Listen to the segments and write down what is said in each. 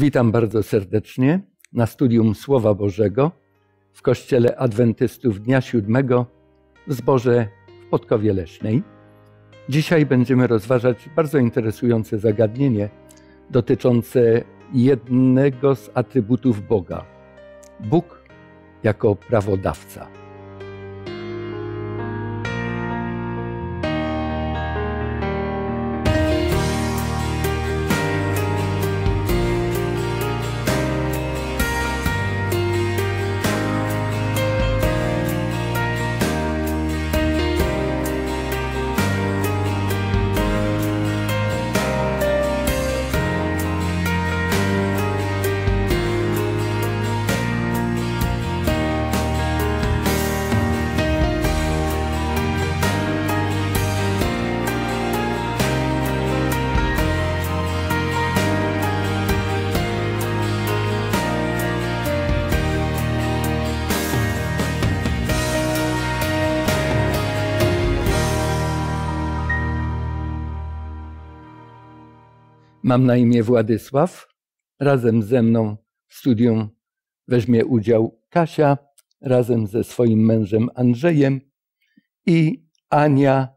Witam bardzo serdecznie na studium Słowa Bożego w Kościele Adwentystów Dnia Siódmego w Zborze w Podkowie Leśnej. Dzisiaj będziemy rozważać bardzo interesujące zagadnienie dotyczące jednego z atrybutów Boga. Bóg jako prawodawca. Mam na imię Władysław. Razem ze mną w studium weźmie udział Kasia, razem ze swoim mężem Andrzejem i Ania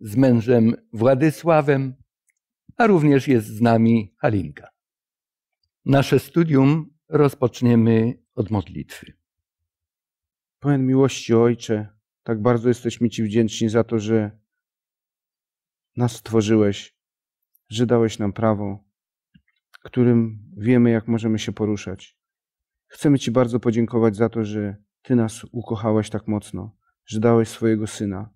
z mężem Władysławem, a również jest z nami Halinka. Nasze studium rozpoczniemy od modlitwy. Pełen miłości, Ojcze, tak bardzo jesteśmy Ci wdzięczni za to, że nas stworzyłeś, że dałeś nam prawo, którym wiemy, jak możemy się poruszać. Chcemy Ci bardzo podziękować za to, że Ty nas ukochałeś tak mocno, że dałeś swojego syna,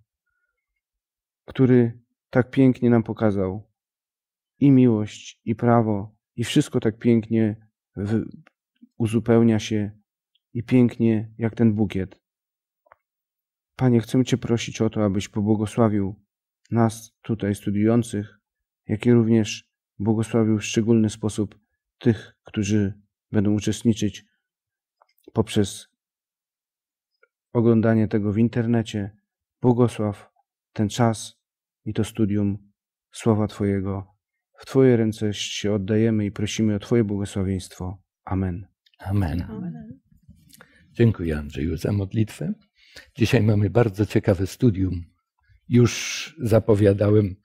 który tak pięknie nam pokazał i miłość, i prawo, i wszystko tak pięknie uzupełnia się i pięknie jak ten bukiet. Panie, chcemy Cię prosić o to, abyś pobłogosławił nas tutaj studiujących, jak i również błogosławił w szczególny sposób tych, którzy będą uczestniczyć poprzez oglądanie tego w internecie. Błogosław ten czas i to studium Słowa Twojego. W Twoje ręce się oddajemy i prosimy o Twoje błogosławieństwo. Amen. Amen. Amen. Dziękuję Andrzeju za modlitwę. Dzisiaj mamy bardzo ciekawe studium. Już zapowiadałem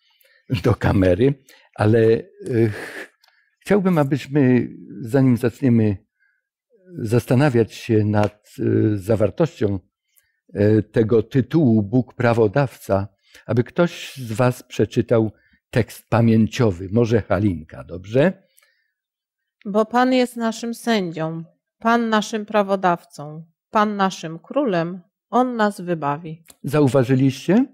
do kamery, ale chciałbym, abyśmy, zanim zaczniemy zastanawiać się nad y, zawartością y, tego tytułu Bóg Prawodawca, aby ktoś z Was przeczytał tekst pamięciowy, może Halinka, dobrze? Bo Pan jest naszym sędzią, Pan naszym prawodawcą, Pan naszym królem, On nas wybawi. Zauważyliście?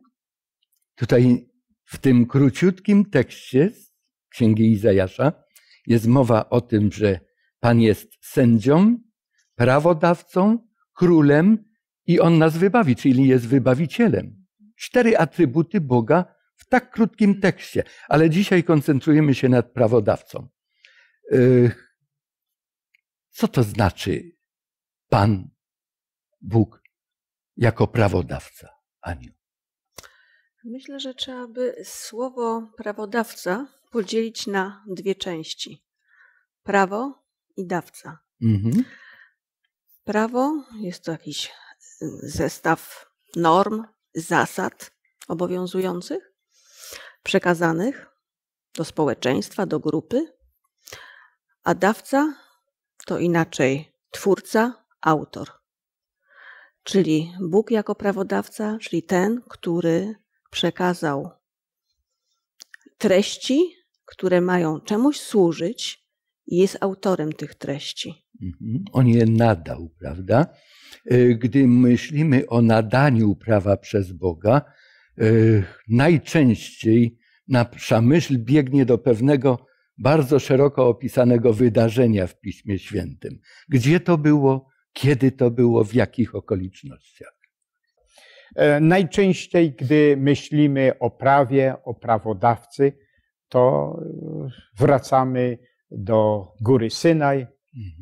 Tutaj w tym króciutkim tekście Księgi Izajasza jest mowa o tym, że Pan jest sędzią, prawodawcą, królem i On nas wybawi, czyli jest wybawicielem. Cztery atrybuty Boga w tak krótkim tekście, ale dzisiaj koncentrujemy się nad prawodawcą. Yy, co to znaczy Pan Bóg jako prawodawca, Aniu? Myślę, że trzeba by słowo prawodawca podzielić na dwie części: prawo i dawca. Mhm. Prawo jest to jakiś y, zestaw norm, zasad obowiązujących, przekazanych do społeczeństwa, do grupy, a dawca to inaczej twórca, autor. Czyli Bóg jako prawodawca, czyli ten, który przekazał treści, które mają czemuś służyć i jest autorem tych treści. Mhm. On je nadał, prawda? E, gdy myślimy o nadaniu prawa przez Boga, e, najczęściej nasza myśl biegnie do pewnego bardzo szeroko opisanego wydarzenia w Piśmie Świętym. Gdzie to było, kiedy to było, w jakich okolicznościach. E, najczęściej, gdy myślimy o prawie, o prawodawcy, to e, wracamy do góry Synaj,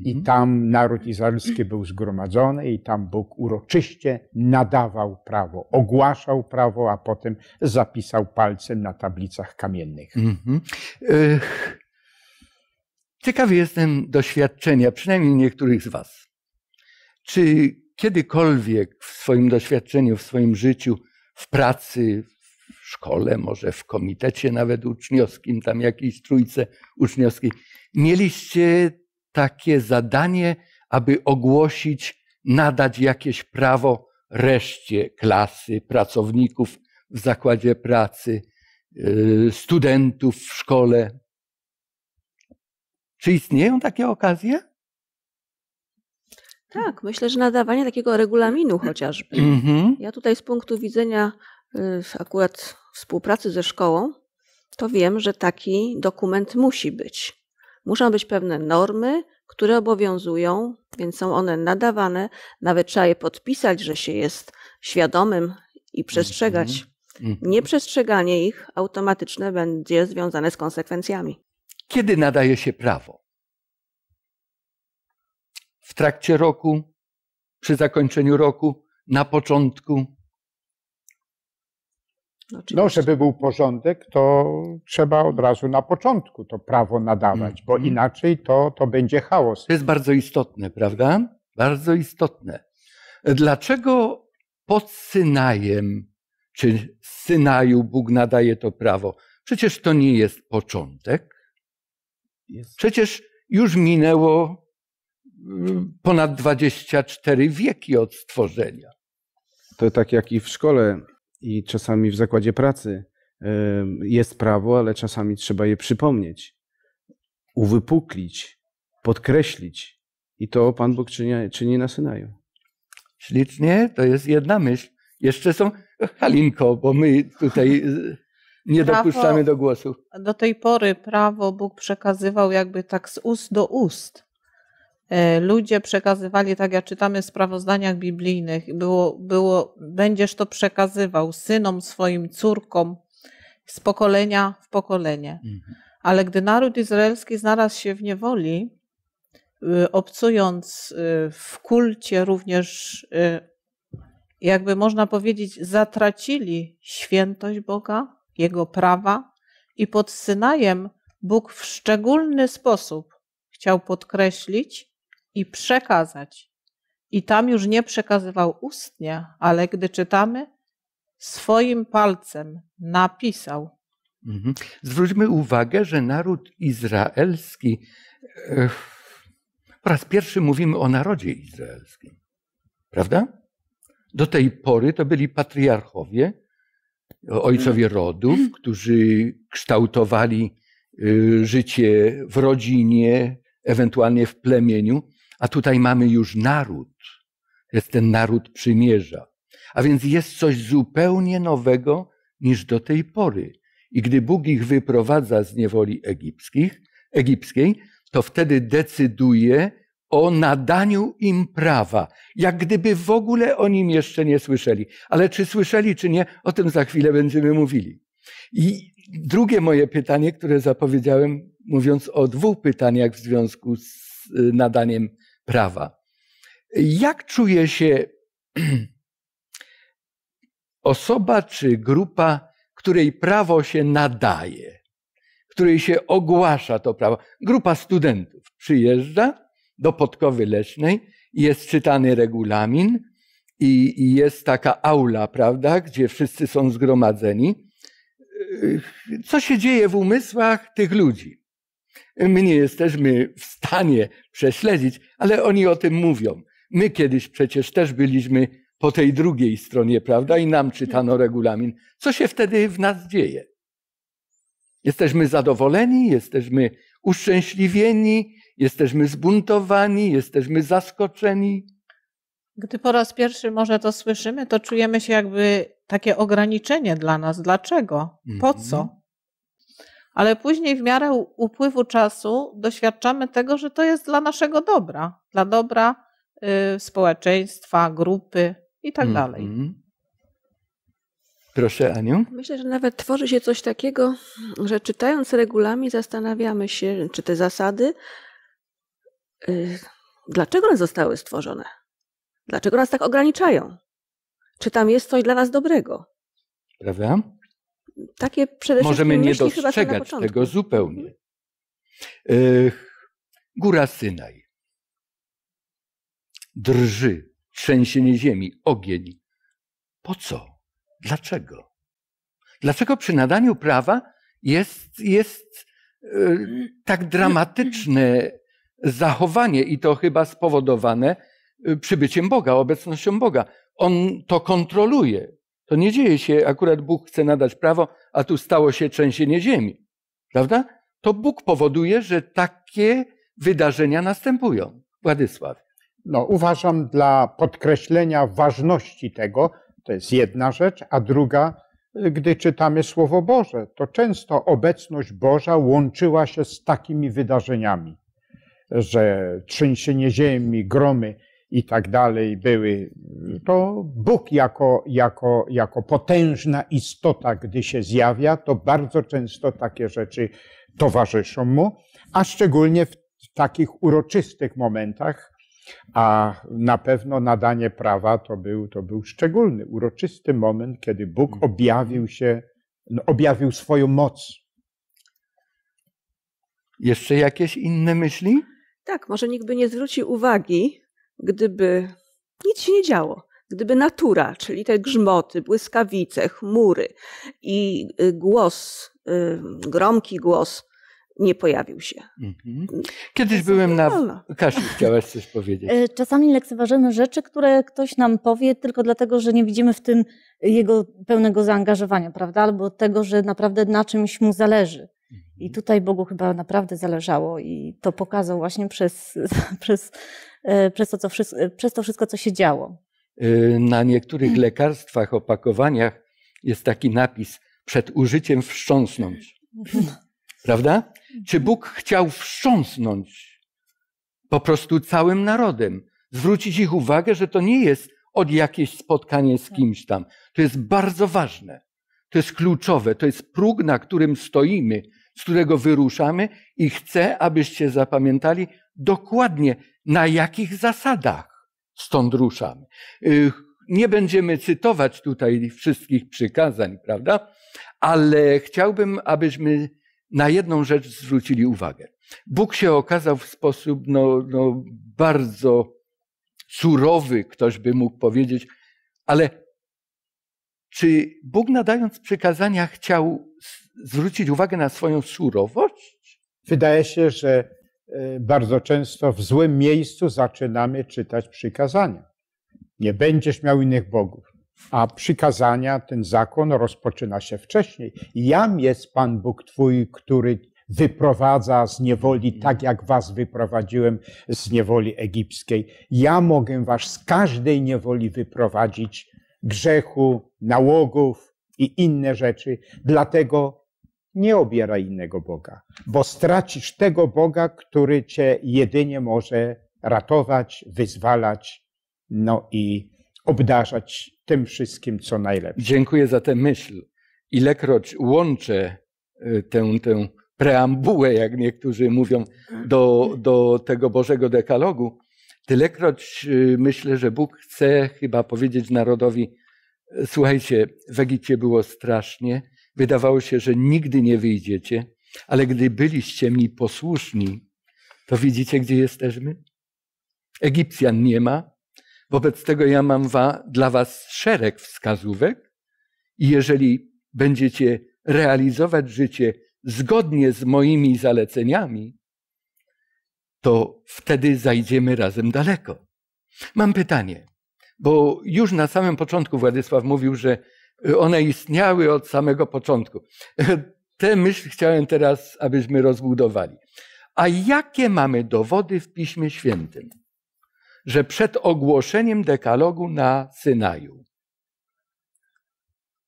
i mhm. tam naród izraelski był zgromadzony, i tam Bóg uroczyście nadawał prawo, ogłaszał prawo, a potem zapisał palcem na tablicach kamiennych. Mhm. Ciekawy jestem doświadczenia, przynajmniej niektórych z Was. Czy kiedykolwiek w swoim doświadczeniu, w swoim życiu, w pracy, w szkole, może w komitecie nawet uczniowskim, tam jakiejś trójce uczniowskiej, mieliście takie zadanie, aby ogłosić, nadać jakieś prawo reszcie klasy, pracowników w zakładzie pracy, y, studentów w szkole. Czy istnieją takie okazje? Tak, myślę, że nadawanie takiego regulaminu chociażby. Mhm. Ja tutaj z punktu widzenia y, akurat współpracy ze szkołą, to wiem, że taki dokument musi być. Muszą być pewne normy, które obowiązują, więc są one nadawane. Nawet trzeba je podpisać, że się jest świadomym i przestrzegać. Mhm. Mhm. Nieprzestrzeganie ich automatyczne będzie związane z konsekwencjami. Kiedy nadaje się prawo? w trakcie roku, przy zakończeniu roku, na początku? No, no, żeby był porządek, to trzeba od razu na początku to prawo nadawać, bo mhm. inaczej to, to będzie chaos. To jest bardzo istotne, prawda? Bardzo istotne. Dlaczego pod Synajem, czy Synaju Bóg nadaje to prawo? Przecież to nie jest początek. Przecież już minęło ponad 24 wieki od stworzenia. To tak jak i w szkole i czasami w zakładzie pracy e, jest prawo, ale czasami trzeba je przypomnieć, uwypuklić, podkreślić. I to Pan Bóg czyni, czyni na Synaju. Ślicznie, to jest jedna myśl. Jeszcze są Halinko, bo my tutaj e, nie prawo, dopuszczamy do głosu. Do tej pory prawo Bóg przekazywał jakby tak z ust do ust. E, ludzie przekazywali, tak jak czytamy w sprawozdaniach biblijnych, było, było, będziesz to przekazywał synom swoim, córkom z pokolenia w pokolenie. Mhm. Ale gdy naród izraelski znalazł się w niewoli, e, obcując e, w kulcie również, jakby można powiedzieć, zatracili świętość Boga, Jego prawa i pod Synajem Bóg w szczególny sposób chciał podkreślić, i przekazać. I tam już nie przekazywał ustnie, ale gdy czytamy, swoim palcem napisał. Mhm. Zwróćmy uwagę, że naród izraelski, po raz pierwszy mówimy o narodzie izraelskim, prawda? Do tej pory to byli patriarchowie, ojcowie mhm. rodów, którzy kształtowali y, życie w rodzinie, ewentualnie w plemieniu. A tutaj mamy już naród. Jest ten naród przymierza. A więc jest coś zupełnie nowego niż do tej pory. I gdy Bóg ich wyprowadza z niewoli egipskich, egipskiej, to wtedy decyduje o nadaniu im prawa. Jak gdyby w ogóle o nim jeszcze nie słyszeli. Ale czy słyszeli, czy nie, o tym za chwilę będziemy mówili. I drugie moje pytanie, które zapowiedziałem, mówiąc o dwóch pytaniach w związku z y, nadaniem prawa. Jak czuje się osoba czy grupa, której prawo się nadaje, której się ogłasza to prawo? Grupa studentów przyjeżdża do Podkowy Leśnej, jest czytany regulamin i, i jest taka aula, prawda, gdzie wszyscy są zgromadzeni. Yy, co się dzieje w umysłach tych ludzi? My nie jesteśmy w stanie prześledzić, ale oni o tym mówią. My kiedyś przecież też byliśmy po tej drugiej stronie, prawda? I nam czytano mhm. regulamin. Co się wtedy w nas dzieje? Jesteśmy zadowoleni, jesteśmy uszczęśliwieni, jesteśmy zbuntowani, jesteśmy zaskoczeni. Gdy po raz pierwszy może to słyszymy, to czujemy się jakby takie ograniczenie dla nas. Dlaczego? Po co? Mhm ale później w miarę upływu czasu doświadczamy tego, że to jest dla naszego dobra, dla dobra y, społeczeństwa, grupy i tak mm -hmm. dalej. Proszę, Aniu. Myślę, że nawet tworzy się coś takiego, że czytając regulamin zastanawiamy się, czy te zasady, y, dlaczego one zostały stworzone? Dlaczego nas tak ograniczają? Czy tam jest coś dla nas dobrego? Prawda? takie przede Możemy nie dostrzegać tego mhm. zupełnie. Góra Synaj. Drży, trzęsienie ziemi, ogień. Po co? Dlaczego? Dlaczego przy nadaniu prawa jest, jest y, tak dramatyczne zachowanie i to chyba spowodowane y, przybyciem Boga, obecnością Boga. On to kontroluje. To nie dzieje się, akurat Bóg chce nadać prawo, a tu stało się trzęsienie ziemi. Prawda? To Bóg powoduje, że takie wydarzenia następują. Władysław. No, uważam dla podkreślenia ważności tego, to jest jedna rzecz, a druga, gdy czytamy Słowo Boże, to często obecność Boża łączyła się z takimi wydarzeniami, że trzęsienie ziemi, gromy i tak dalej były, to Bóg jako, jako, jako potężna istota, gdy się zjawia, to bardzo często takie rzeczy towarzyszą mu, a szczególnie w takich uroczystych momentach, a na pewno nadanie prawa to był, to był szczególny, uroczysty moment, kiedy Bóg mhm. objawił się, no, objawił swoją moc. Jeszcze jakieś inne myśli? Tak, może nikt by nie zwrócił uwagi, gdyby nic się nie działo, gdyby natura, czyli te grzmoty, błyskawice, chmury i y, głos, y, gromki głos, nie pojawił się. Mhm. Kiedyś byłem na. Kasiu, chciałaś coś powiedzieć. E, czasami lekceważymy rzeczy, które ktoś nam powie tylko dlatego, że nie widzimy w tym jego pełnego zaangażowania, prawda? Albo tego, że naprawdę na czymś mu zależy. I mhm. tutaj Bogu chyba naprawdę zależało i to pokazał właśnie przez, przez, e, przez, to, co, e, przez to wszystko, co się działo. E, na niektórych mhm. lekarstwach, opakowaniach jest taki napis: przed użyciem wstrząsnąć. Mhm. Prawda? Czy Bóg chciał wstrząsnąć po prostu całym narodem? Zwrócić ich uwagę, że to nie jest od jakieś spotkanie z tak. kimś tam. To jest bardzo ważne. To jest kluczowe. To jest próg, na którym stoimy z którego wyruszamy i chcę, abyście zapamiętali dokładnie na jakich zasadach stąd ruszamy. Nie będziemy cytować tutaj wszystkich przykazań, prawda? Ale chciałbym, abyśmy na jedną rzecz zwrócili uwagę. Bóg się okazał w sposób no, no, bardzo surowy, ktoś by mógł powiedzieć, ale czy Bóg nadając przykazania chciał zwrócić uwagę na swoją surowość? Wydaje się, że e, bardzo często w złym miejscu zaczynamy czytać przykazania. Nie będziesz miał innych bogów. A przykazania, ten zakon rozpoczyna się wcześniej. Jam jest Pan Bóg Twój, który wyprowadza z niewoli, tak jak was wyprowadziłem z niewoli egipskiej. Ja mogę was z każdej niewoli wyprowadzić grzechu, nałogów i inne rzeczy. Dlatego nie obieraj innego Boga, bo stracisz tego Boga, który cię jedynie może ratować, wyzwalać, no i obdarzać tym wszystkim, co najlepsze. Dziękuję za tę myśl. Ilekroć łączę y, tę, tę preambułę, jak niektórzy mówią, do, do tego Bożego dekalogu, Tylekroć y, myślę, że Bóg chce chyba powiedzieć narodowi: Słuchajcie, w Egipcie było strasznie, wydawało się, że nigdy nie wyjdziecie, ale gdy byliście mi posłuszni, to widzicie, gdzie jesteśmy? Egipcjan nie ma, wobec tego ja mam wa, dla Was szereg wskazówek, i jeżeli będziecie realizować życie zgodnie z moimi zaleceniami, to wtedy zajdziemy razem daleko. Mam pytanie, bo już na samym początku Władysław mówił, że y, one istniały od samego początku. Te myśli chciałem teraz, abyśmy rozbudowali. A jakie mamy dowody w Piśmie Świętym, że przed ogłoszeniem dekalogu na Synaju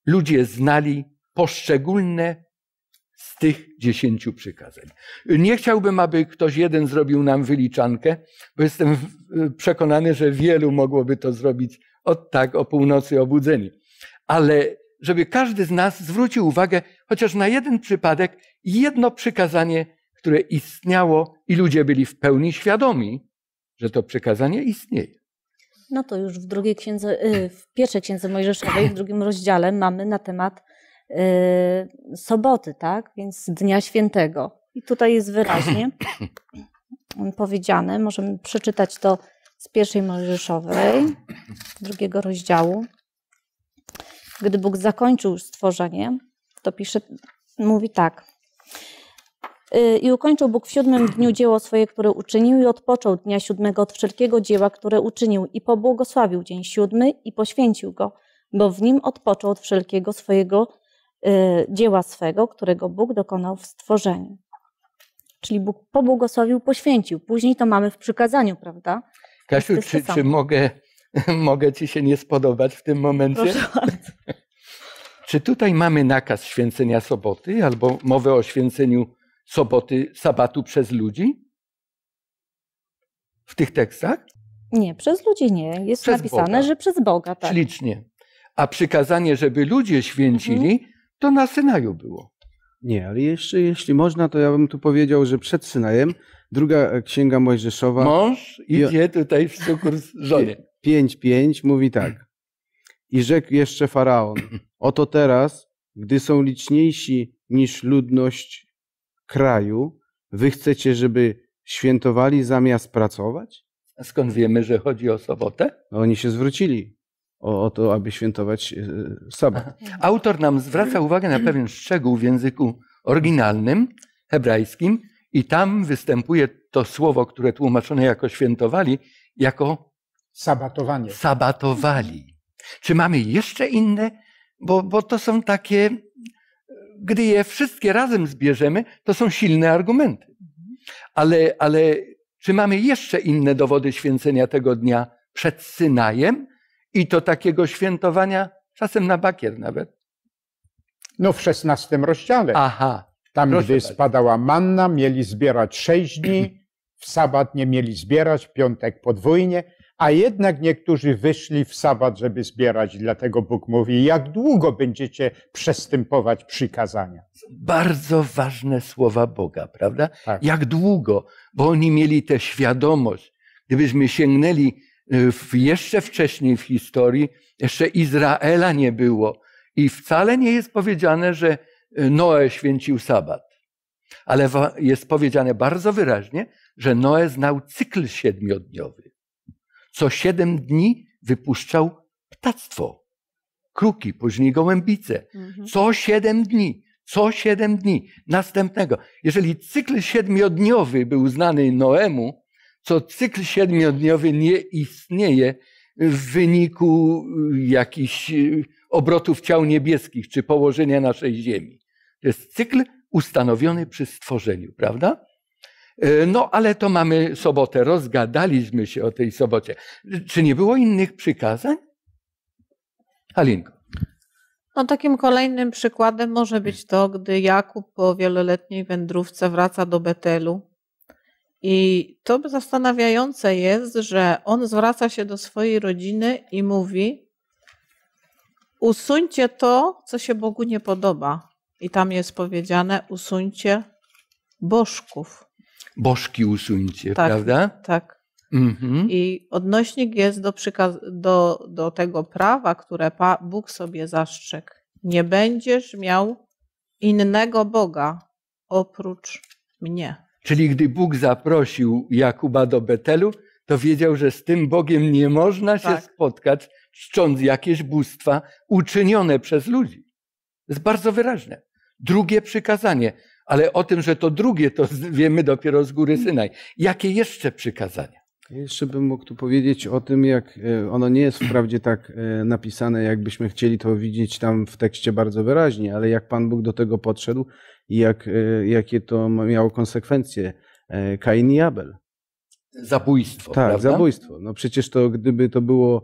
ludzie znali poszczególne z tych dziesięciu przykazań. Nie chciałbym, aby ktoś jeden zrobił nam wyliczankę, bo jestem y, przekonany, że wielu mogłoby to zrobić od tak o północy obudzeni. Ale żeby każdy z nas zwrócił uwagę chociaż na jeden przypadek, jedno przykazanie, które istniało i ludzie byli w pełni świadomi, że to przykazanie istnieje. No to już w drugiej księdze, y, w pierwszej księdze Mojżeszowej, w drugim rozdziale mamy na temat Y, soboty, tak? Więc Dnia Świętego. I tutaj jest wyraźnie powiedziane, możemy przeczytać to z pierwszej Mojżeszowej, drugiego rozdziału. Gdy Bóg zakończył stworzenie, to pisze, mówi tak. Y, I ukończył Bóg w siódmym dniu dzieło swoje, które uczynił, i odpoczął dnia siódmego od wszelkiego dzieła, które uczynił, i pobłogosławił dzień siódmy i poświęcił go, bo w nim odpoczął od wszelkiego swojego dzieła Y, dzieła swego, którego Bóg dokonał w stworzeniu. Czyli Bóg pobłogosławił, poświęcił. Później to mamy w przykazaniu, prawda? Kasiu, czy, czy mogę, mogę ci się nie spodobać w tym momencie? Proszę Czy tutaj mamy nakaz święcenia soboty albo mowę o święceniu soboty, sabatu przez ludzi? W tych tekstach? Nie, przez ludzi nie. Jest przez napisane, Boga. że przez Boga. Tak. Ślicznie. A przykazanie, żeby ludzie święcili, mhm. To na Synaju było. Nie, ale jeszcze jeśli można, to ja bym tu powiedział, że przed Synajem druga e, księga Mojżeszowa. Mąż idzie tutaj w sukurs żonie. pięć mówi tak. I rzekł jeszcze faraon: Oto teraz, gdy są liczniejsi niż ludność kraju, wy chcecie, żeby świętowali zamiast pracować? A skąd wiemy, że chodzi o sobotę? No, oni się zwrócili o, o to, aby świętować e, sabat. Autor nam zwraca uwagę na pewien szczegół w języku oryginalnym, hebrajskim, i tam występuje to słowo, które tłumaczone jako świętowali, jako sabatowanie. Sabatowali. Czy mamy jeszcze inne? Bo, bo to są takie, gdy je wszystkie razem zbierzemy, to są silne argumenty. Ale, ale czy mamy jeszcze inne dowody święcenia tego dnia przed Synajem? I to takiego świętowania, czasem na bakier nawet. No w szesnastym rozdziale. Aha. Tam, Proszę gdy bardzo. spadała manna, mieli zbierać sześć dni, w sabat nie mieli zbierać, piątek podwójnie, a jednak niektórzy wyszli w sabat, żeby zbierać, dlatego Bóg mówi, jak długo będziecie przestępować przykazania. Bardzo ważne słowa Boga, prawda? Tak. Jak długo, bo oni mieli tę świadomość. Gdybyśmy sięgnęli Y, jeszcze wcześniej w historii, jeszcze Izraela nie było. I wcale nie jest powiedziane, że y, Noe święcił sabat. Ale jest powiedziane bardzo wyraźnie, że Noe znał cykl siedmiodniowy. Co siedem dni wypuszczał ptactwo, kruki, później gołębice. Mhm. Co siedem dni, co siedem dni, następnego. Jeżeli cykl siedmiodniowy był znany Noemu, co cykl siedmiodniowy nie istnieje w wyniku y, jakichś y, obrotów ciał niebieskich czy położenia naszej Ziemi. To jest cykl ustanowiony przy stworzeniu, prawda? Y, no, ale to mamy sobotę. Rozgadaliśmy się o tej sobocie. Czy nie było innych przykazań? Halinko. No, takim kolejnym przykładem może być to, gdy Jakub po wieloletniej wędrówce wraca do Betelu i to zastanawiające jest, że on zwraca się do swojej rodziny i mówi: Usuńcie to, co się Bogu nie podoba. I tam jest powiedziane: Usuńcie bożków. Bożki usuńcie, tak, prawda? Tak. Mhm. I odnośnik jest do, do, do tego prawa, które pa Bóg sobie zastrzegł. Nie będziesz miał innego Boga oprócz mnie. Czyli gdy Bóg zaprosił Jakuba do Betelu, to wiedział, że z tym Bogiem nie można się tak. spotkać, czcząc jakieś bóstwa uczynione przez ludzi. To jest bardzo wyraźne. Drugie przykazanie, ale o tym, że to drugie, to wiemy dopiero z góry Synaj. Jakie jeszcze przykazania? Jeszcze bym mógł tu powiedzieć o tym, jak e, ono nie jest wprawdzie tak e, napisane, jakbyśmy chcieli to widzieć tam w tekście bardzo wyraźnie, ale jak Pan Bóg do tego podszedł i jak, e, jakie to miało konsekwencje. Kain i Abel. Zabójstwo. Tak, prawda? zabójstwo. No przecież to gdyby to było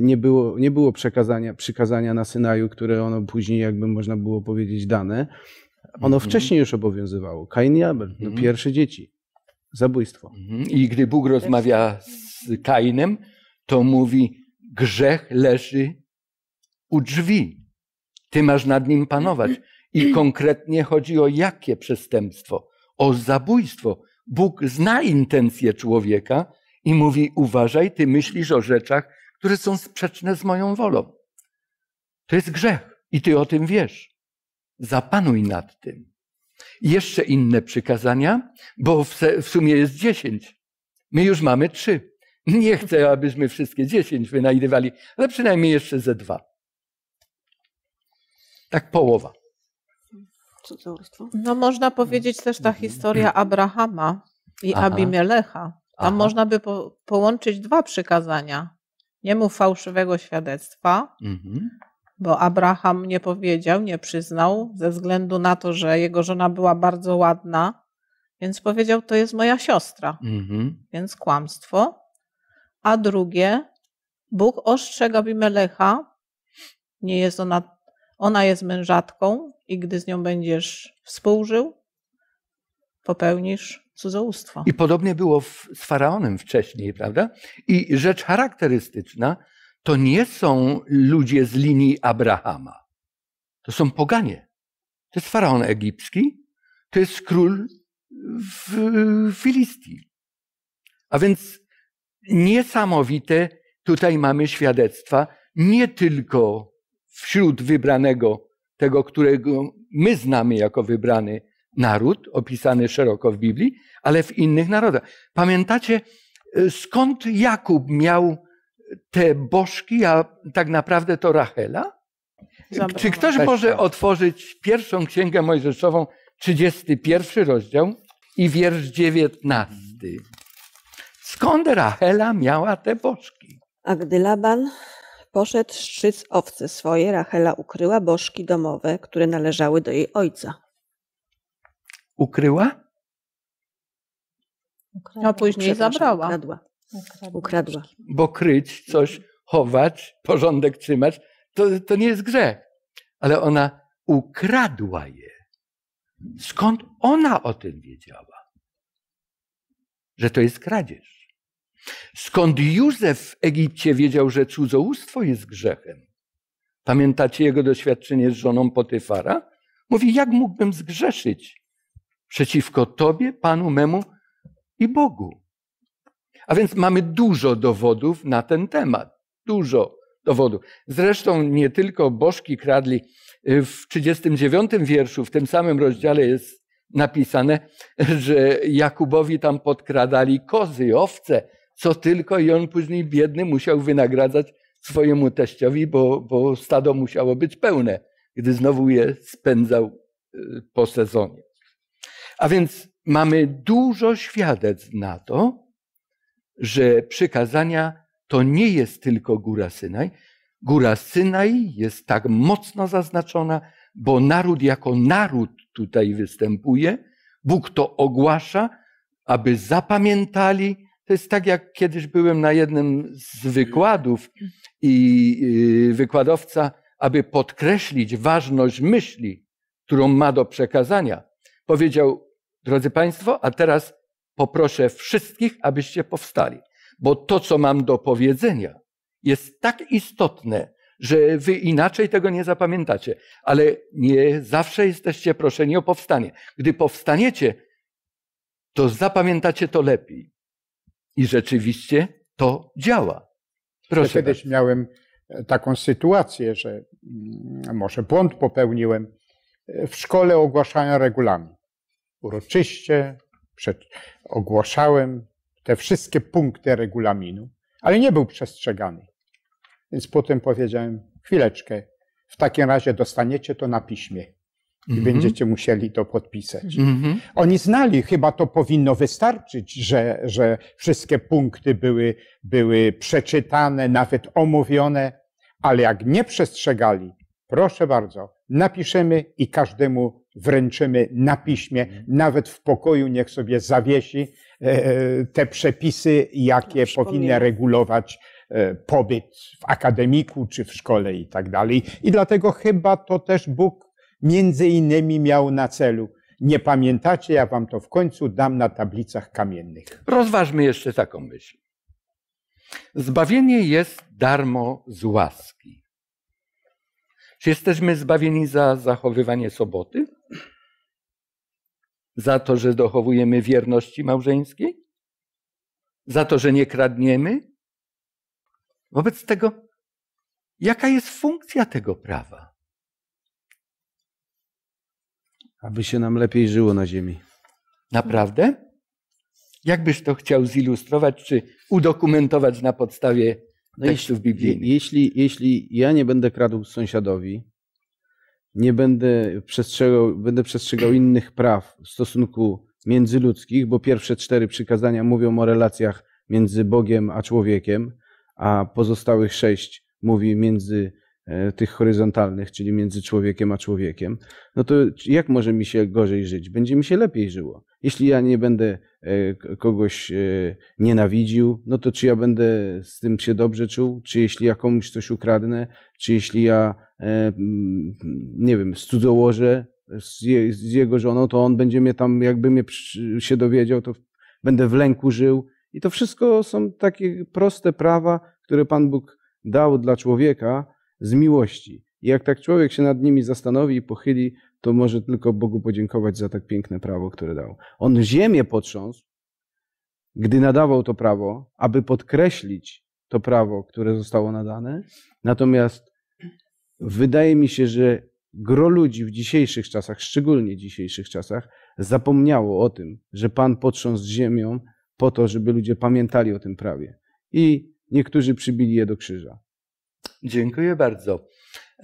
nie było, nie było przekazania, przykazania na Synaju, które ono później, jakby można było powiedzieć, dane. Ono mm -hmm. wcześniej już obowiązywało. Kain i Abel, mm -hmm. no mhm. pierwsze dzieci zabójstwo. Mhm. I gdy Bóg rozmawia z Kainem, to mówi: Grzech leży u drzwi. Ty masz nad nim panować. I konkretnie chodzi o jakie przestępstwo? O zabójstwo. Bóg zna intencje człowieka i mówi: Uważaj, ty myślisz o rzeczach, które są sprzeczne z moją wolą. To jest grzech i ty o tym wiesz. Zapanuj nad tym. I jeszcze inne przykazania, bo w, w sumie jest dziesięć. My już mamy trzy. Nie chcę, abyśmy wszystkie dziesięć wynajdywali, ale przynajmniej jeszcze ze dwa. Tak połowa. No można powiedzieć też ta mhm. historia Abrahama i Aha. Abimelecha. Tam Aha. można by po, połączyć dwa przykazania. Nie mów fałszywego świadectwa, mhm bo Abraham nie powiedział, nie przyznał, ze względu na to, że jego żona była bardzo ładna, więc powiedział: To jest moja siostra, mhm. więc kłamstwo. A drugie, Bóg ostrzega Bimelecha, nie jest ona, ona jest mężatką i gdy z nią będziesz współżył, popełnisz cudzołóstwo. I podobnie było w, z faraonem wcześniej, prawda? I rzecz charakterystyczna, to nie są ludzie z linii Abrahama. To są poganie. To jest faraon egipski, to jest król w Filistii. A więc niesamowite tutaj mamy świadectwa nie tylko wśród wybranego, tego, którego my znamy jako wybrany naród, opisany szeroko w Biblii, ale w innych narodach. Pamiętacie, e, skąd Jakub miał te bożki, a tak naprawdę to Rachela? Czy ktoś może otworzyć pierwszą księgę mojżeszową, 31 rozdział i wiersz 19? Skąd Rachela miała te bożki? A gdy Laban poszedł szczyc owce swoje, Rachela ukryła bożki domowe, które należały do jej ojca. Ukryła? A no, później zabrała. Ukradła. Bo kryć coś, chować, porządek trzymać, to, to nie jest grzech. Ale ona ukradła je. Skąd ona o tym wiedziała? Że to jest kradzież. Skąd Józef w Egipcie wiedział, że cudzołóstwo jest grzechem? Pamiętacie jego doświadczenie z żoną Potyfara? Mówi, jak mógłbym zgrzeszyć przeciwko Tobie, Panu memu i Bogu? A więc mamy dużo dowodów na ten temat. Dużo dowodów. Zresztą nie tylko bożki kradli. Y, w 39 wierszu, w tym samym rozdziale jest napisane, że Jakubowi tam podkradali kozy, owce, co tylko i on później biedny musiał wynagradzać swojemu teściowi, bo, bo stado musiało być pełne, gdy znowu je spędzał y, po sezonie. A więc mamy dużo świadectw na to, że przykazania to nie jest tylko Góra Synaj. Góra Synaj jest tak mocno zaznaczona, bo naród jako naród tutaj występuje. Bóg to ogłasza, aby zapamiętali. To jest tak, jak kiedyś byłem na jednym z wykładów i y, wykładowca, aby podkreślić ważność myśli, którą ma do przekazania, powiedział: Drodzy Państwo, a teraz poproszę wszystkich, abyście powstali, bo to, co mam do powiedzenia, jest tak istotne, że wy inaczej tego nie zapamiętacie, ale nie zawsze jesteście proszeni o powstanie. Gdy powstaniecie, to zapamiętacie to lepiej. I rzeczywiście to działa. Proszę. Ja kiedyś miałem e, taką sytuację, że mm, może błąd popełniłem. E, w szkole ogłaszałem regulamin. Uroczyście, ogłaszałem te wszystkie punkty regulaminu, ale nie był przestrzegany. Więc potem powiedziałem, chwileczkę, w takim razie dostaniecie to na piśmie i mm -hmm. będziecie musieli to podpisać. Mm -hmm. Oni znali, chyba to powinno wystarczyć, że, że wszystkie punkty były, były przeczytane, nawet omówione, ale jak nie przestrzegali, proszę bardzo, napiszemy i każdemu wręczymy na piśmie, mhm. nawet w pokoju niech sobie zawiesi e, te przepisy, jakie powinny regulować e, pobyt w akademiku czy w szkole i tak dalej. I dlatego chyba to też Bóg między innymi miał na celu. Nie pamiętacie, ja wam to w końcu dam na tablicach kamiennych. Rozważmy jeszcze taką myśl. Zbawienie jest darmo z łaski. Czy jesteśmy zbawieni za zachowywanie soboty? Za to, że dochowujemy wierności małżeńskiej? Za to, że nie kradniemy? Wobec tego, jaka jest funkcja tego prawa? Aby się nam lepiej żyło na ziemi. Naprawdę? Jakbyś to chciał zilustrować czy udokumentować na podstawie no tekstów jeśli, biblijnych. Jeśli, jeśli ja nie będę kradł sąsiadowi, nie będę przestrzegał, będę przestrzegał innych praw w stosunku międzyludzkich, bo pierwsze cztery przykazania mówią o relacjach między Bogiem a człowiekiem, a pozostałych sześć mówi między e, tych horyzontalnych, czyli między człowiekiem a człowiekiem, no to jak może mi się gorzej żyć? Będzie mi się lepiej żyło. Jeśli ja nie będę E, kogoś e, nienawidził, no to czy ja będę z tym się dobrze czuł? Czy jeśli ja komuś coś ukradnę? Czy jeśli ja, e, mm, nie wiem, cudzołożę z, z jego żoną, to on będzie mnie tam, jakby mnie się dowiedział, to będę w lęku żył. I to wszystko są takie proste prawa, które Pan Bóg dał dla człowieka z miłości. I jak tak człowiek się nad nimi zastanowi i pochyli, to może tylko Bogu podziękować za tak piękne prawo, które dał. On ziemię potrząsł, gdy nadawał to prawo, aby podkreślić to prawo, które zostało nadane. Natomiast wydaje mi się, że gro ludzi w dzisiejszych czasach, szczególnie dzisiejszych czasach, zapomniało o tym, że Pan potrząsł ziemią po to, żeby ludzie pamiętali o tym prawie. I niektórzy przybili je do krzyża. Dziękuję bardzo.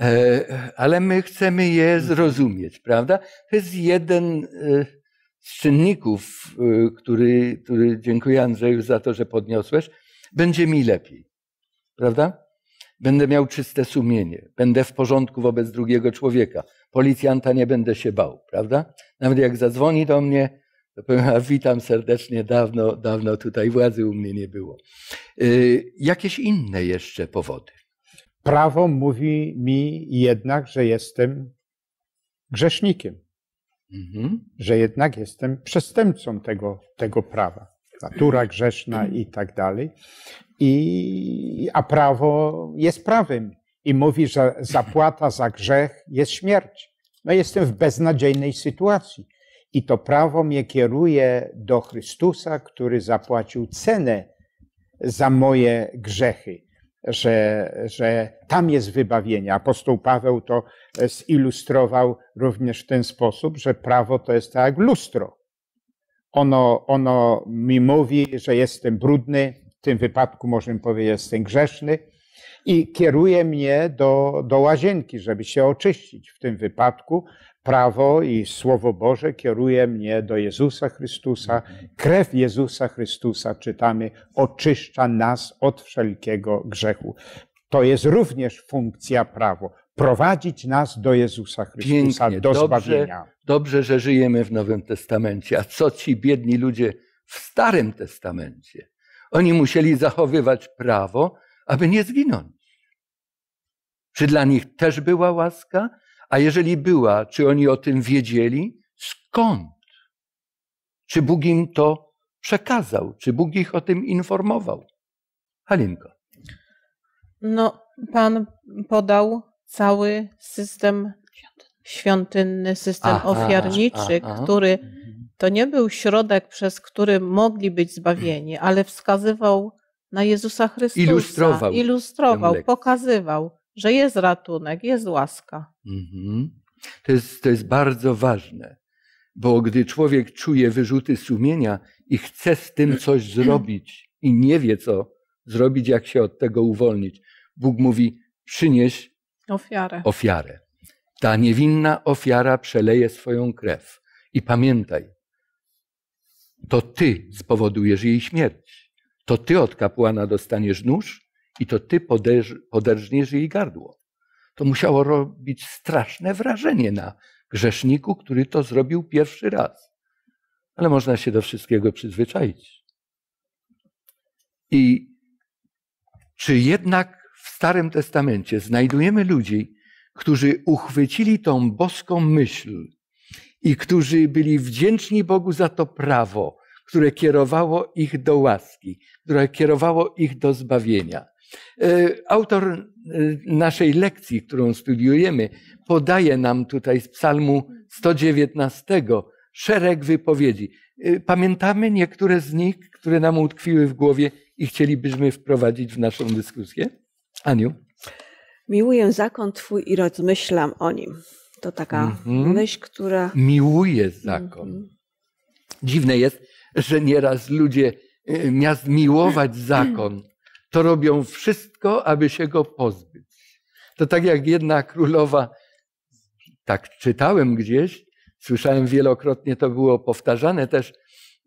E, ale my chcemy je zrozumieć, prawda? To jest jeden e, z czynników, e, który, który dziękuję Andrzeju za to, że podniosłeś. Będzie mi lepiej, prawda? Będę miał czyste sumienie, będę w porządku wobec drugiego człowieka. Policjanta nie będę się bał, prawda? Nawet jak zadzwoni do mnie, to powiem, a witam serdecznie, dawno, dawno tutaj władzy u mnie nie było. Jakieś inne jeszcze powody? prawo mówi mi jednak, że jestem grzesznikiem, mhm. że jednak jestem przestępcą tego, tego prawa. Natura grzeszna i tak dalej. I, a prawo jest prawem i mówi, że zapłata za grzech jest śmierć. No jestem w beznadziejnej sytuacji. I to prawo mnie kieruje do Chrystusa, który zapłacił cenę za moje grzechy że, że tam jest wybawienie. Apostoł Paweł to e, zilustrował również w ten sposób, że prawo to jest tak jak lustro. Ono, ono mi mówi, że jestem brudny, w tym wypadku możemy powiedzieć, że jestem grzeszny i kieruje mnie do, do łazienki, żeby się oczyścić. W tym wypadku prawo i Słowo Boże kieruje mnie do Jezusa Chrystusa. Krew Jezusa Chrystusa, czytamy, oczyszcza nas od wszelkiego grzechu. To jest również funkcja prawo. Prowadzić nas do Jezusa Chrystusa, Pięknie, do zbawienia. Dobrze, dobrze, że żyjemy w Nowym Testamencie. A co ci biedni ludzie w Starym Testamencie? Oni musieli zachowywać prawo, aby nie zginąć. Czy dla nich też była łaska? A jeżeli była, czy oni o tym wiedzieli? Skąd? Czy Bóg im to przekazał? Czy Bóg ich o tym informował? Halinko. No, Pan podał cały system świątynny, system aha, ofiarniczy, aha. który to nie był środek, przez który mogli być zbawieni, ale wskazywał na Jezusa Chrystusa. Ilustrował. Ilustrował, pokazywał że jest ratunek, jest łaska. Mhm. To, jest, to jest bardzo ważne, bo gdy człowiek czuje wyrzuty sumienia i chce z tym coś zrobić i nie wie, co zrobić, jak się od tego uwolnić, Bóg mówi: przynieś ofiarę. ofiarę. Ta niewinna ofiara przeleje swoją krew. I pamiętaj, to ty spowodujesz jej śmierć. To ty od kapłana dostaniesz nóż, i to ty poderz, poderżniesz jej gardło. To musiało robić straszne wrażenie na grzeszniku, który to zrobił pierwszy raz. Ale można się do wszystkiego przyzwyczaić. I czy jednak w Starym Testamencie znajdujemy ludzi, którzy uchwycili tą boską myśl i którzy byli wdzięczni Bogu za to prawo, które kierowało ich do łaski, które kierowało ich do zbawienia. Y, autor y, naszej lekcji, którą studiujemy, podaje nam tutaj z Psalmu 119 szereg wypowiedzi. Y, pamiętamy niektóre z nich, które nam utkwiły w głowie i chcielibyśmy wprowadzić w naszą dyskusję? Aniu? Miłuję zakon Twój i rozmyślam o nim. To taka mm-hmm. myśl, która. Miłuję zakon. Mhm. Dziwne jest, że nieraz ludzie miast miłować zakon, to robią wszystko, aby się go pozbyć. To tak jak jedna królowa, tak czytałem gdzieś, słyszałem wielokrotnie, to było powtarzane też,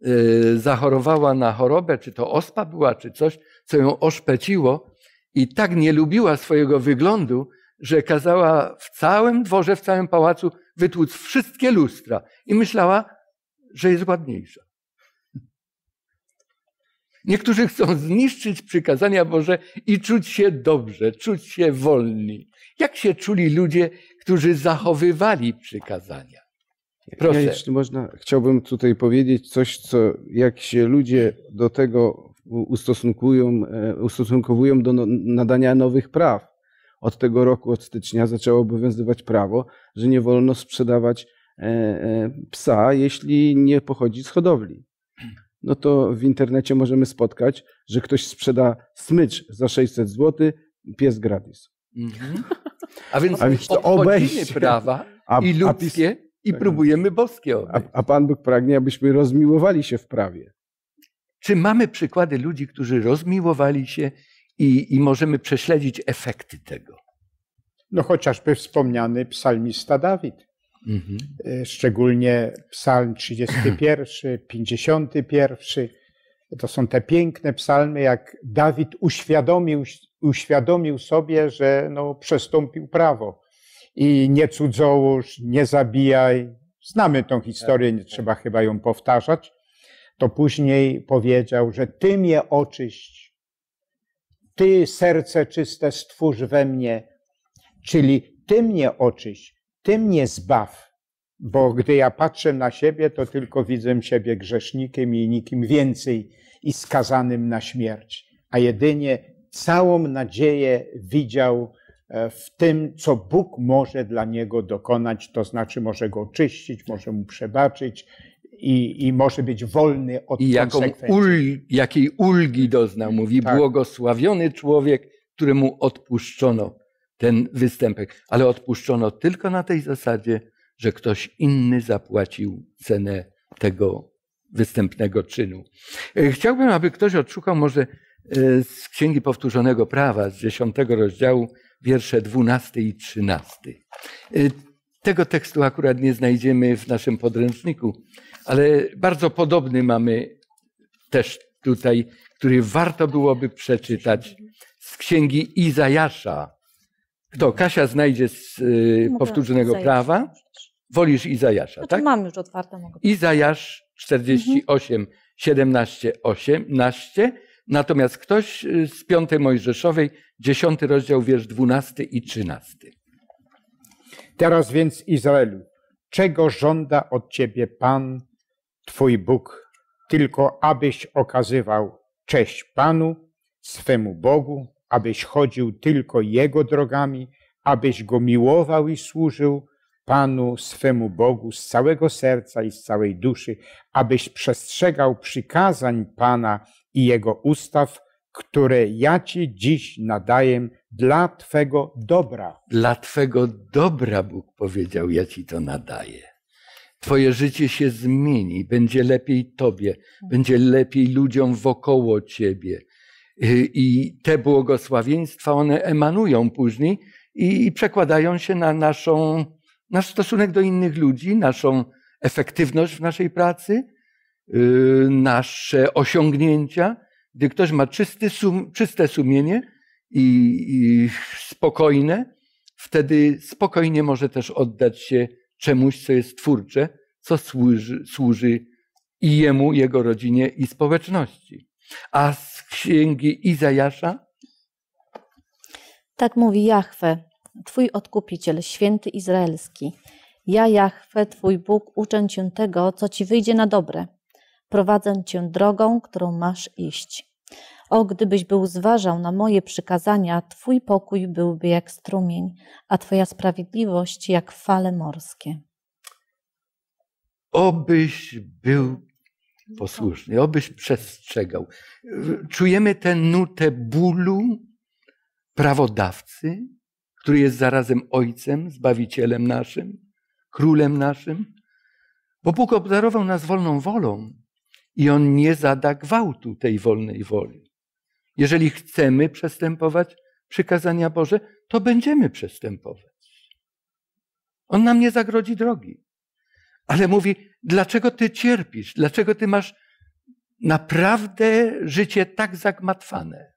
yy, zachorowała na chorobę, czy to ospa była, czy coś, co ją oszpeciło i tak nie lubiła swojego wyglądu, że kazała w całym dworze, w całym pałacu wytłuc wszystkie lustra i myślała, że jest ładniejsza. Niektórzy chcą zniszczyć przykazania Boże i czuć się dobrze, czuć się wolni. Jak się czuli ludzie, którzy zachowywali przykazania? Proszę. Ja, jeśli można, chciałbym tutaj powiedzieć coś, co jak się ludzie do tego ustosunkują, e, ustosunkowują do no, nadania nowych praw. Od tego roku, od stycznia zaczęło obowiązywać prawo, że nie wolno sprzedawać e, e, psa, jeśli nie pochodzi z hodowli no to w internecie możemy spotkać, że ktoś sprzeda smycz za 600 zł, pies gratis. Mhm. A więc, a to obejście prawa a, i ludzkie i tak. próbujemy boskie A, a Pan Bóg pragnie, abyśmy rozmiłowali się w prawie. Czy mamy przykłady ludzi, którzy rozmiłowali się i, i możemy prześledzić efekty tego? No chociażby wspomniany psalmista Dawid. Mhm. Y, szczególnie psalm 31, 51. To są te piękne psalmy, jak Dawid uświadomił, uświadomił sobie, że no, przestąpił prawo. I nie cudzołóż, nie zabijaj. Znamy tą historię, tak, nie tak. trzeba chyba ją powtarzać. To później powiedział, że Ty mnie oczyść, Ty serce czyste stwórz we mnie, czyli Ty mnie oczyść ty mnie zbaw, bo gdy ja patrzę na siebie, to tylko widzę siebie grzesznikiem i nikim więcej i skazanym na śmierć, a jedynie całą nadzieję widział e, w tym, co Bóg może dla niego dokonać, to znaczy może go oczyścić, może mu przebaczyć i, i może być wolny od I jaką jakiej ulgi doznał, mówi tak. błogosławiony człowiek, któremu odpuszczono ten występek, ale odpuszczono tylko na tej zasadzie, że ktoś inny zapłacił cenę tego występnego czynu. E, chciałbym, aby ktoś odszukał może e, z Księgi Powtórzonego Prawa, z dziesiątego rozdziału, wiersze 12 i 13. E, tego tekstu akurat nie znajdziemy w naszym podręczniku, ale bardzo podobny mamy też tutaj, który warto byłoby przeczytać z Księgi Izajasza, kto? Kasia znajdzie z y, powtórzonego prawa. Wolisz Izajasza, znaczy, tak? Mam już otwarte. Mogę. Izajasz 48, mhm. 17, 18. Natomiast ktoś y, z piątej Mojżeszowej, dziesiąty rozdział, wiersz 12 i 13. Teraz więc Izraelu, czego żąda od ciebie Pan, Twój Bóg, tylko abyś okazywał cześć Panu, swemu Bogu, abyś chodził tylko Jego drogami, abyś Go miłował i służył Panu swemu Bogu z całego serca i z całej duszy, abyś przestrzegał przykazań Pana i Jego ustaw, które ja Ci dziś nadaję dla Twego dobra. Dla Twego dobra Bóg powiedział, ja Ci to nadaję. Twoje życie się zmieni, będzie lepiej Tobie, będzie lepiej ludziom wokoło Ciebie. Y, I te błogosławieństwa, one emanują później i przekładają się na naszą, nasz stosunek do innych ludzi, naszą efektywność w naszej pracy, y, nasze osiągnięcia. Gdy ktoś ma czysty sum, czyste sumienie i, i spokojne, wtedy spokojnie może też oddać się czemuś, co jest twórcze, co służy, służy i jemu, jego rodzinie i społeczności. A z księgi Izajasza? Tak mówi Jahwe, Twój odkupiciel, święty Izraelski. Ja, Jahwe, Twój Bóg, uczę Cię tego, co Ci wyjdzie na dobre. Prowadzę Cię drogą, którą masz iść. O, gdybyś był zważał na moje przykazania, Twój pokój byłby jak strumień, a Twoja sprawiedliwość jak fale morskie. Obyś był no posłuszny. Obyś przestrzegał. Czujemy tę nutę bólu prawodawcy, który jest zarazem Ojcem, Zbawicielem naszym, Królem naszym, bo Bóg obdarował nas wolną wolą i On nie zada gwałtu tej wolnej woli. Jeżeli chcemy przestępować przykazania Boże, to będziemy przestępować. On nam nie zagrodzi drogi ale mówi, dlaczego ty cierpisz? Dlaczego ty masz naprawdę życie tak zagmatwane?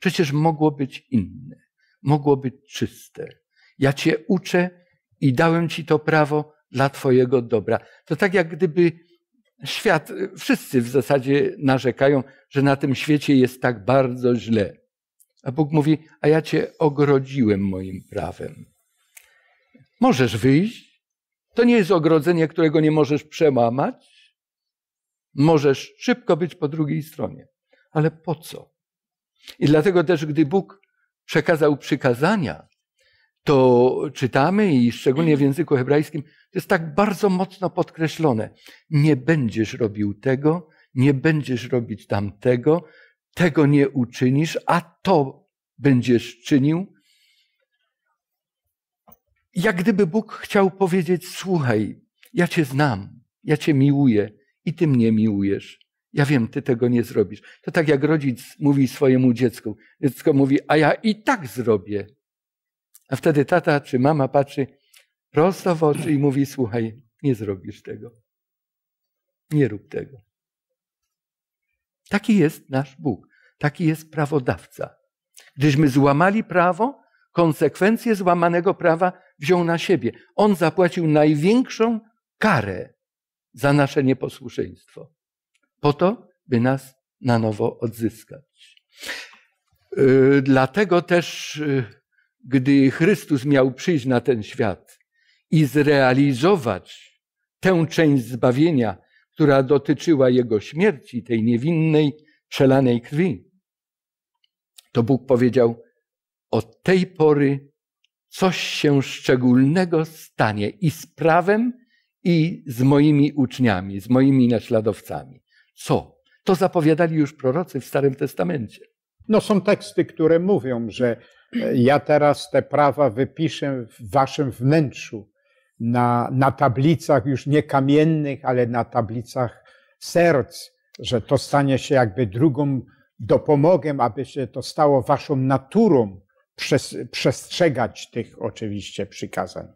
Przecież mogło być inne, mogło być czyste. Ja cię uczę i dałem ci to prawo dla twojego dobra. To tak jak gdyby świat, wszyscy w zasadzie narzekają, że na tym świecie jest tak bardzo źle. A Bóg mówi, a ja cię ogrodziłem moim prawem. Możesz wyjść, to nie jest ogrodzenie, którego nie możesz przełamać. Możesz szybko być po drugiej stronie. Ale po co? I dlatego też, gdy Bóg przekazał przykazania, to czytamy i szczególnie w języku hebrajskim to jest tak bardzo mocno podkreślone. Nie będziesz robił tego, nie będziesz robić tamtego, tego nie uczynisz, a to będziesz czynił, jak gdyby Bóg chciał powiedzieć: Słuchaj, ja Cię znam, ja Cię miłuję i Ty mnie miłujesz. Ja wiem, Ty tego nie zrobisz. To tak jak rodzic mówi swojemu dziecku. Dziecko mówi: A ja i tak zrobię. A wtedy tata czy mama patrzy prosto w oczy i mówi: Słuchaj, nie zrobisz tego. Nie rób tego. Taki jest nasz Bóg, taki jest prawodawca. Gdyśmy złamali prawo, konsekwencje złamanego prawa wziął na siebie. On zapłacił największą karę za nasze nieposłuszeństwo, po to, by nas na nowo odzyskać. Y, dlatego też, y, gdy Chrystus miał przyjść na ten świat i zrealizować tę część zbawienia, która dotyczyła jego śmierci, tej niewinnej, przelanej krwi, to Bóg powiedział: od tej pory coś się szczególnego stanie i z prawem, i z moimi uczniami, z moimi naśladowcami. Co? To zapowiadali już prorocy w Starym Testamencie. No są teksty, które mówią, że e, ja teraz te prawa wypiszę w waszym wnętrzu, na, na tablicach już nie kamiennych, ale na tablicach serc, że to stanie się jakby drugą dopomogę, aby się to stało waszą naturą, przestrzegać tych oczywiście przykazań.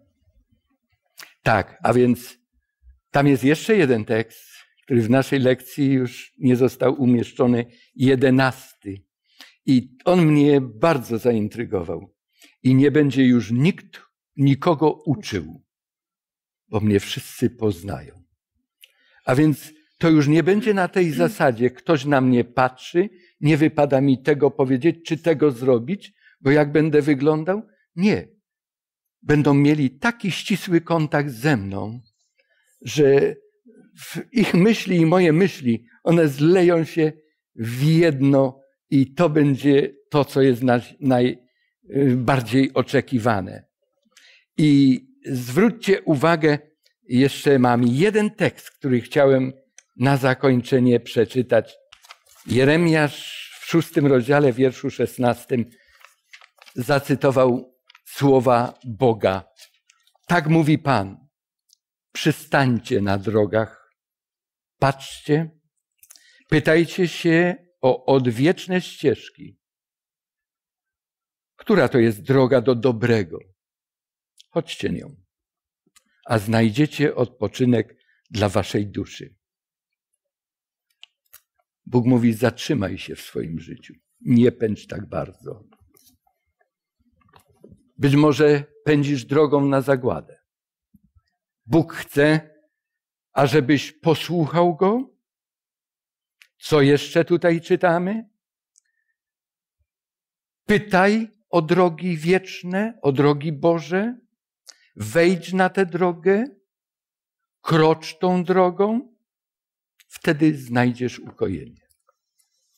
Tak, a więc tam jest jeszcze jeden tekst, który w naszej lekcji już nie został umieszczony, jedenasty. I on mnie bardzo zaintrygował. I nie będzie już nikt nikogo uczył, bo mnie wszyscy poznają. A więc to już nie będzie na tej zasadzie, ktoś na mnie patrzy, nie wypada mi tego powiedzieć czy tego zrobić, bo jak będę wyglądał? Nie. Będą mieli taki ścisły kontakt ze mną, że ich myśli i moje myśli, one zleją się w jedno i to będzie to, co jest najbardziej oczekiwane. I zwróćcie uwagę, jeszcze mam jeden tekst, który chciałem na zakończenie przeczytać. Jeremiasz w szóstym rozdziale, wierszu szesnastym zacytował słowa Boga. Tak mówi Pan. Przystańcie na drogach, patrzcie, pytajcie się o odwieczne ścieżki. Która to jest droga do dobrego? Chodźcie nią, a znajdziecie odpoczynek dla waszej duszy. Bóg mówi: zatrzymaj się w swoim życiu, nie pędź tak bardzo. Być może pędzisz drogą na zagładę. Bóg chce, ażebyś posłuchał Go. Co jeszcze tutaj czytamy? Pytaj o drogi wieczne, o drogi Boże. Wejdź na tę drogę, krocz tą drogą, wtedy znajdziesz ukojenie.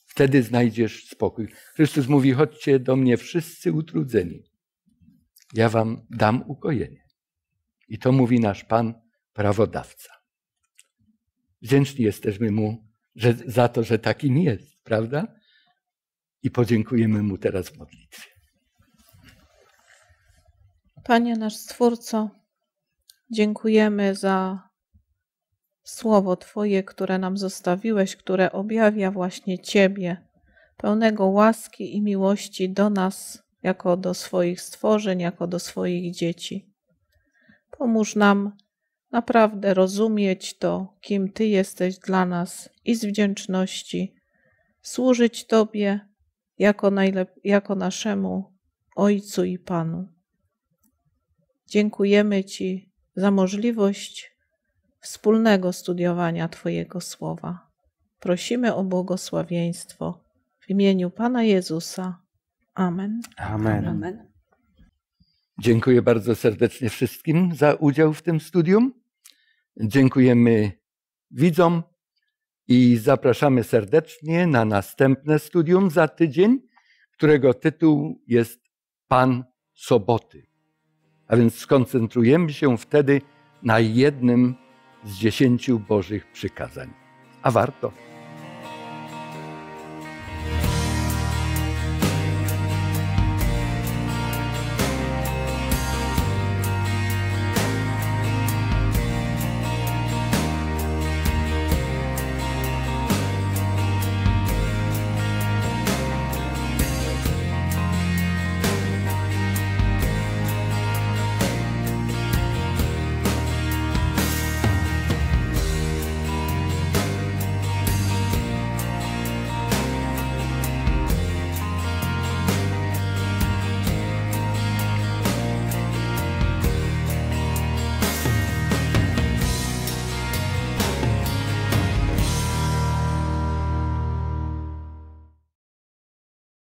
Wtedy znajdziesz spokój. Chrystus mówi: chodźcie do mnie wszyscy utrudzeni ja wam dam ukojenie. I to mówi nasz Pan prawodawca. Wdzięczni jesteśmy Mu że, za to, że takim jest, prawda? I podziękujemy Mu teraz w modlitwie. Panie nasz Stwórco, dziękujemy za Słowo Twoje, które nam zostawiłeś, które objawia właśnie Ciebie, pełnego łaski i miłości do nas, jako do swoich stworzeń, jako do swoich dzieci. Pomóż nam naprawdę rozumieć to, kim Ty jesteś dla nas i z wdzięczności służyć Tobie jako, najlep- jako naszemu Ojcu i Panu. Dziękujemy Ci za możliwość wspólnego studiowania Twojego słowa. Prosimy o błogosławieństwo w imieniu Pana Jezusa. Amen. Amen. Amen. Dziękuję bardzo serdecznie wszystkim za udział w tym studium. Dziękujemy widzom i zapraszamy serdecznie na następne studium za tydzień, którego tytuł jest Pan Soboty. A więc skoncentrujemy się wtedy na jednym z dziesięciu Bożych przykazań. A warto.